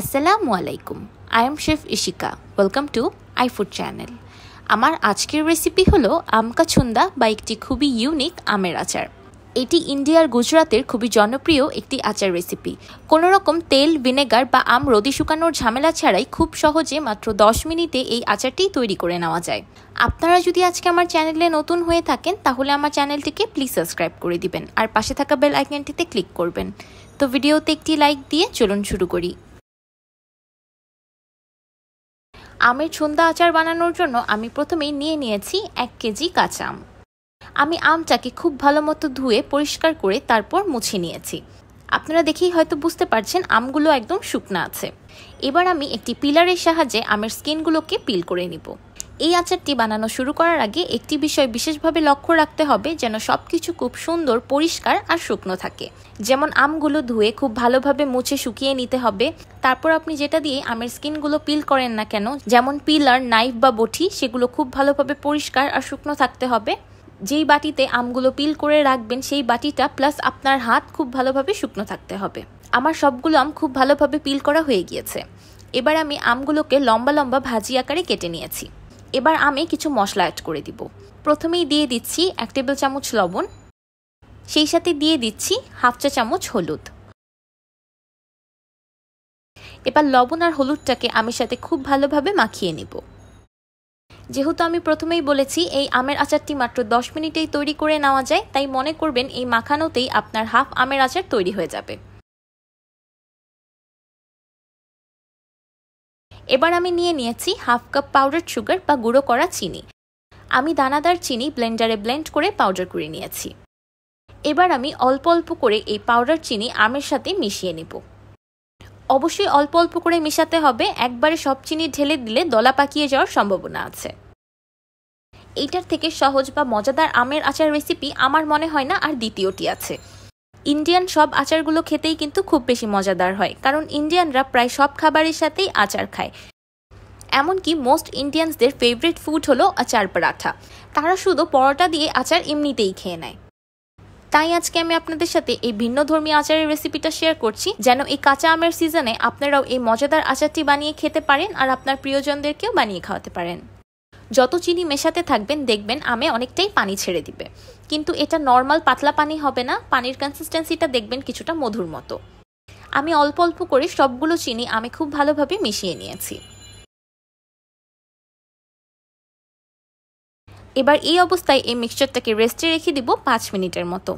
আসসালামু আলাইকুম I am chef Ishika welcome to iFood channel আমার আজকের রেসিপি হলো আমকাছুন্দা বা একটি খুবই ইউনিক আমের আচার এটি ইন্ডিয়ার গুজরাতের খুবই জনপ্রিয় একটি আচার রেসিপি কোনো রকম তেল ভিনেগার বা আম রোদি শুকানোর ঝামেলা ছাড়াই খুব সহজে মাত্র 10 মিনিটে এই আচারটি তৈরি করে নেওয়া যায় আপনারা যদি আজকে আমার চ্যানেলে নতুন হয়ে থাকেন তাহলে আমার চ্যানেলটিকে প্লিজ সাবস্ক্রাইব করে দিবেন আর পাশে থাকা বেল আইকনটিতে ক্লিক করবেন তো ভিডিওতে একটি লাইক দিয়ে চলুন শুরু করি আমের ছন্দা আচার বানানোর জন্য আমি প্রথমেই নিয়ে নিয়েছি এক কেজি কাঁচা আম আমি আমটাকে খুব ভালো মতো ধুয়ে পরিষ্কার করে তারপর মুছে নিয়েছি আপনারা দেখেই হয়তো বুঝতে পারছেন আমগুলো একদম শুকনা আছে এবার আমি একটি পিলারের সাহায্যে আমের স্কিনগুলোকে পিল করে নিব এই আচারটি বানানো শুরু করার আগে একটি বিষয় বিশেষভাবে লক্ষ্য রাখতে হবে যেন সব কিছু খুব সুন্দর পরিষ্কার আর শুকনো থাকে যেমন আমগুলো ধুয়ে খুব ভালোভাবে মুছে শুকিয়ে নিতে হবে তারপর আপনি যেটা দিয়ে আমের স্কিনগুলো পিল করেন না কেন যেমন পিলার নাইফ বা বটি সেগুলো খুব ভালোভাবে পরিষ্কার আর শুকনো থাকতে হবে যেই বাটিতে আমগুলো পিল করে রাখবেন সেই বাটিটা প্লাস আপনার হাত খুব ভালোভাবে শুকনো থাকতে হবে আমার সবগুলো আম খুব ভালোভাবে পিল করা হয়ে গিয়েছে এবার আমি আমগুলোকে লম্বা লম্বা ভাজি আকারে কেটে নিয়েছি এবার আমি কিছু মশলা অ্যাড করে দিব প্রথমেই দিয়ে দিচ্ছি এক টেবিল চামচ লবণ সেই সাথে দিয়ে দিচ্ছি হাফ চা চামচ হলুদ এবার লবণ আর হলুদটাকে আমের সাথে খুব ভালোভাবে মাখিয়ে নেব যেহেতু আমি প্রথমেই বলেছি এই আমের আচারটি মাত্র 10 মিনিটেই তৈরি করে নেওয়া যায় তাই মনে করবেন এই মাখানোতেই আপনার হাফ আমের আচার তৈরি হয়ে যাবে এবার আমি নিয়ে নিয়েছি হাফ কাপ পাউডার সুগার বা গুঁড়ো করা চিনি আমি দানাদার চিনি ব্লেন্ডারে ব্লেন্ড করে পাউডার করে নিয়েছি এবার আমি অল্প অল্প করে এই পাউডার চিনি আমের সাথে মিশিয়ে নেব অবশ্যই অল্প অল্প করে মেশাতে হবে একবারে সব চিনি ঢেলে দিলে দলা পাকিয়ে যাওয়ার সম্ভাবনা আছে এইটার থেকে সহজ বা মজাদার আমের আচার রেসিপি আমার মনে হয় না আর দ্বিতীয়টি আছে ইন্ডিয়ান সব আচারগুলো খেতেই কিন্তু খুব বেশি মজাদার হয় কারণ ইন্ডিয়ানরা প্রায় সব খাবারের সাথেই আচার খায় এমনকি মোস্ট ইন্ডিয়ানসদের ফেভারিট ফুড হলো আচার পরাঠা তারা শুধু পরোটা দিয়ে আচার এমনিতেই খেয়ে নেয় তাই আজকে আমি আপনাদের সাথে এই ভিন্ন ধর্মী আচারের রেসিপিটা শেয়ার করছি যেন এই কাঁচা আমের সিজনে আপনারাও এই মজাদার আচারটি বানিয়ে খেতে পারেন আর আপনার প্রিয়জনদেরকেও বানিয়ে খাওয়াতে পারেন যত চিনি মেশাতে থাকবেন দেখবেন আমে অনেকটাই পানি ছেড়ে দিবে কিন্তু এটা নর্মাল পাতলা পানি হবে না পানির কনসিস্টেন্সিটা দেখবেন কিছুটা মধুর মতো আমি অল্প অল্প করে সবগুলো চিনি আমি খুব ভালোভাবে মিশিয়ে নিয়েছি এবার এই অবস্থায় এই মিক্সচারটাকে রেস্টে রেখে দিব পাঁচ মিনিটের মতো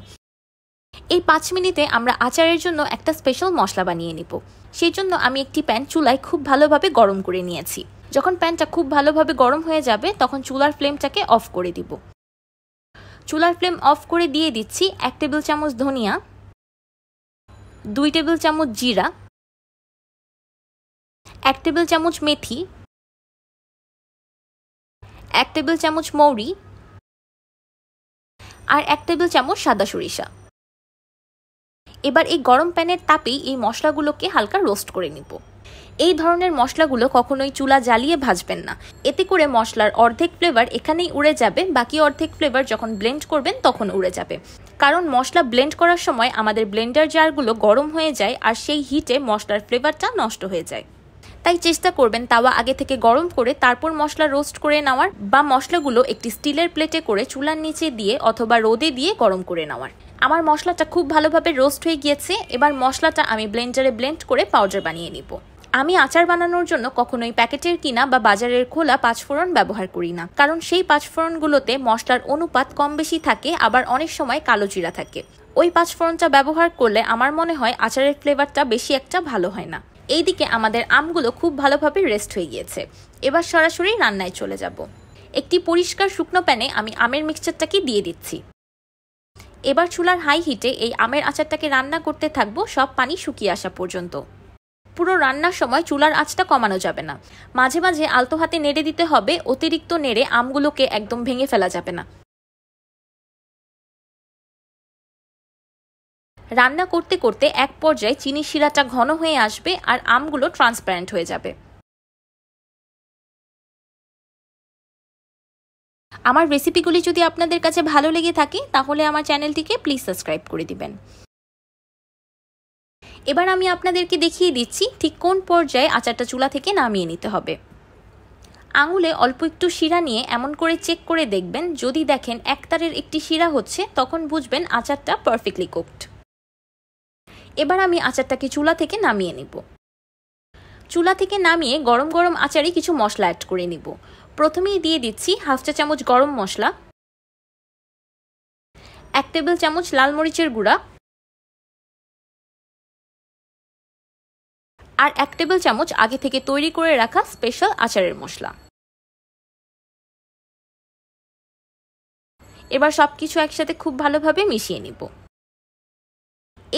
এই পাঁচ মিনিটে আমরা আচারের জন্য একটা স্পেশাল মশলা বানিয়ে নিব সেই জন্য আমি একটি প্যান চুলায় খুব ভালোভাবে গরম করে নিয়েছি যখন প্যানটা খুব ভালোভাবে গরম হয়ে যাবে তখন চুলার ফ্লেমটাকে অফ করে দিব চুলার ফ্লেম অফ করে দিয়ে দিচ্ছি এক টেবিল চামচ ধনিয়া দুই টেবিল চামচ জিরা এক টেবিল চামচ মেথি এক টেবিল চামচ মৌরি আর এক টেবিল চামচ সাদা সরিষা এবার এই গরম প্যানের তাপেই এই মশলাগুলোকে হালকা রোস্ট করে নিব এই ধরনের মশলাগুলো কখনোই চুলা জ্বালিয়ে ভাজবেন না এতে করে মশলার অর্ধেক ফ্লেভার এখানেই উড়ে যাবে বাকি অর্ধেক ফ্লেভার যখন ব্লেন্ড করবেন তখন উড়ে যাবে কারণ মশলা ব্লেন্ড করার সময় আমাদের ব্লেন্ডার জারগুলো গরম হয়ে যায় আর সেই হিটে মশলার ফ্লেভারটা নষ্ট হয়ে যায় তাই চেষ্টা করবেন তাওয়া আগে থেকে গরম করে তারপর মশলা রোস্ট করে নেওয়ার বা মশলাগুলো একটি স্টিলের প্লেটে করে চুলার নিচে দিয়ে অথবা রোদে দিয়ে গরম করে নেওয়ার আমার মশলাটা খুব ভালোভাবে রোস্ট হয়ে গিয়েছে এবার মশলাটা আমি ব্লেন্ডারে ব্লেন্ড করে পাউডার বানিয়ে নিব আমি আচার বানানোর জন্য কখনোই প্যাকেটের কিনা বা বাজারের খোলা পাঁচফোড়ন ব্যবহার করি না কারণ সেই পাঁচফোড়নগুলোতে মশলার অনুপাত কম বেশি থাকে আবার অনেক সময় কালো জিরা থাকে ওই পাঁচফোড়নটা ব্যবহার করলে আমার মনে হয় আচারের ফ্লেভারটা বেশি একটা ভালো হয় না এইদিকে আমাদের আমগুলো খুব ভালোভাবে রেস্ট হয়ে গিয়েছে এবার সরাসরি রান্নায় চলে যাব একটি পরিষ্কার শুকনো প্যানে আমি আমের মিক্সচারটাকে দিয়ে দিচ্ছি এবার চুলার হাই হিটে এই আমের আচারটাকে রান্না করতে থাকবো সব পানি শুকিয়ে আসা পর্যন্ত পুরো রান্নার সময় চুলার আঁচটা কমানো যাবে না মাঝে মাঝে আলতো হাতে নেড়ে দিতে হবে অতিরিক্ত নেড়ে আমগুলোকে একদম ভেঙে ফেলা যাবে না রান্না করতে করতে এক পর্যায়ে চিনি শিরাটা ঘন হয়ে আসবে আর আমগুলো ট্রান্সপারেন্ট হয়ে যাবে আমার রেসিপিগুলি যদি আপনাদের কাছে ভালো লেগে থাকে তাহলে আমার চ্যানেলটিকে প্লিজ সাবস্ক্রাইব করে দিবেন এবার আমি আপনাদেরকে দেখিয়ে দিচ্ছি ঠিক কোন পর্যায়ে আচারটা চুলা থেকে নামিয়ে নিতে হবে আঙুলে অল্প একটু শিরা নিয়ে এমন করে চেক করে দেখবেন যদি দেখেন একতারের একটি শিরা হচ্ছে তখন বুঝবেন আচারটা পারফেক্টলি কুকড এবার আমি আচারটাকে চুলা থেকে নামিয়ে নিব চুলা থেকে নামিয়ে গরম গরম আচারে কিছু মশলা অ্যাড করে নিব প্রথমেই দিয়ে দিচ্ছি হাফ চা চামচ গরম মশলা এক টেবিল চামচ লাল মরিচের গুঁড়া আর এক টেবিল চামচ আগে থেকে তৈরি করে রাখা স্পেশাল আচারের মশলা এবার সব কিছু একসাথে খুব ভালোভাবে মিশিয়ে নিব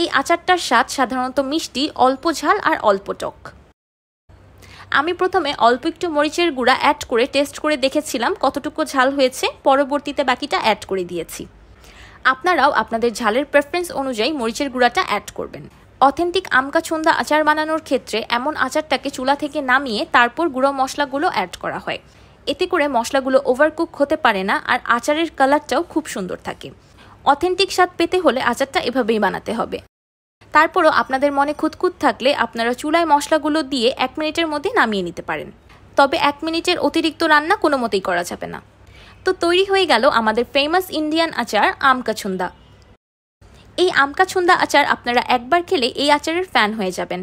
এই আচারটার স্বাদ সাধারণত মিষ্টি অল্প ঝাল আর অল্প টক আমি প্রথমে অল্প একটু মরিচের গুঁড়া অ্যাড করে টেস্ট করে দেখেছিলাম কতটুকু ঝাল হয়েছে পরবর্তীতে বাকিটা অ্যাড করে দিয়েছি আপনারাও আপনাদের ঝালের প্রেফারেন্স অনুযায়ী মরিচের গুঁড়াটা অ্যাড করবেন অথেন্টিক ছন্দা আচার বানানোর ক্ষেত্রে এমন আচারটাকে চুলা থেকে নামিয়ে তারপর গুঁড়ো মশলাগুলো অ্যাড করা হয় এতে করে মশলাগুলো ওভারকুক হতে পারে না আর আচারের কালারটাও খুব সুন্দর থাকে অথেন্টিক স্বাদ পেতে হলে আচারটা এভাবেই বানাতে হবে তারপরও আপনাদের মনে খুঁতখুত থাকলে আপনারা চুলায় মশলাগুলো দিয়ে এক মিনিটের মধ্যে নামিয়ে নিতে পারেন তবে এক মিনিটের অতিরিক্ত রান্না কোনো মতেই করা যাবে না তো তৈরি হয়ে গেল আমাদের ফেমাস ইন্ডিয়ান আচার আমকাছুন্দা এই ছুন্দা আচার আপনারা একবার খেলে এই আচারের ফ্যান হয়ে যাবেন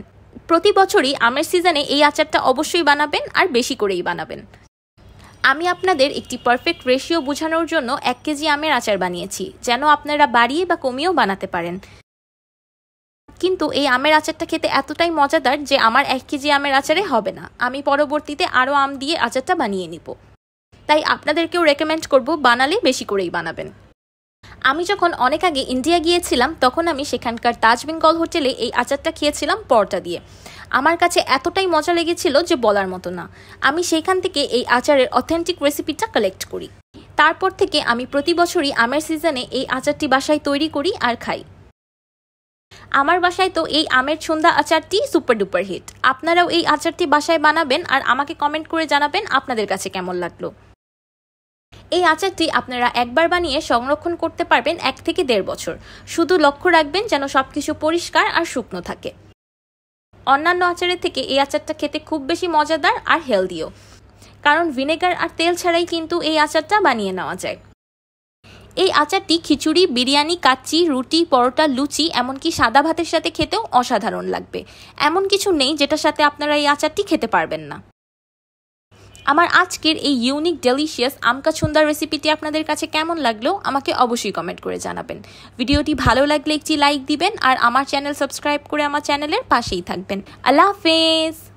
প্রতি বছরই আমের সিজনে এই আচারটা অবশ্যই বানাবেন আর বেশি করেই বানাবেন আমি আপনাদের একটি পারফেক্ট রেশিও বোঝানোর জন্য এক কেজি আমের আচার বানিয়েছি যেন আপনারা বাড়িয়ে বা কমিয়েও বানাতে পারেন কিন্তু এই আমের আচারটা খেতে এতটাই মজাদার যে আমার এক কেজি আমের আচারে হবে না আমি পরবর্তীতে আরও আম দিয়ে আচারটা বানিয়ে নিব তাই আপনাদেরকেও রেকমেন্ড করব বানালে বেশি করেই বানাবেন আমি যখন অনেক আগে ইন্ডিয়া গিয়েছিলাম তখন আমি সেখানকার তাজ বেঙ্গল হোটেলে এই আচারটা খেয়েছিলাম পরটা দিয়ে আমার কাছে এতটাই মজা লেগেছিল যে বলার মতো না আমি সেইখান থেকে এই আচারের অথেন্টিক রেসিপিটা কালেক্ট করি তারপর থেকে আমি প্রতি বছরই আমের সিজনে এই আচারটি বাসায় তৈরি করি আর খাই আমার বাসায় তো এই আমের ছন্দা আচারটি সুপার ডুপার হিট আপনারাও এই আচারটি বাসায় বানাবেন আর আমাকে কমেন্ট করে জানাবেন আপনাদের কাছে কেমন লাগলো এই আচারটি আপনারা একবার বানিয়ে সংরক্ষণ করতে পারবেন এক থেকে দেড় বছর শুধু লক্ষ্য রাখবেন যেন সবকিছু পরিষ্কার আর শুকনো থাকে অন্যান্য আচারের থেকে এই আচারটা খেতে খুব বেশি মজাদার আর হেলদিও কারণ ভিনেগার আর তেল ছাড়াই কিন্তু এই আচারটা বানিয়ে নেওয়া যায় এই আচারটি খিচুড়ি বিরিয়ানি কাচ্চি রুটি পরোটা লুচি এমনকি সাদা ভাতের সাথে খেতেও অসাধারণ লাগবে এমন কিছু নেই যেটার সাথে আপনারা এই আচারটি খেতে পারবেন না আমার আজকের এই ইউনিক ডেলিশিয়াস আমকা ছুন্দার রেসিপিটি আপনাদের কাছে কেমন লাগলো আমাকে অবশ্যই কমেন্ট করে জানাবেন ভিডিওটি ভালো লাগলে একটি লাইক দিবেন আর আমার চ্যানেল সাবস্ক্রাইব করে আমার চ্যানেলের পাশেই থাকবেন আল্লাহ হাফেজ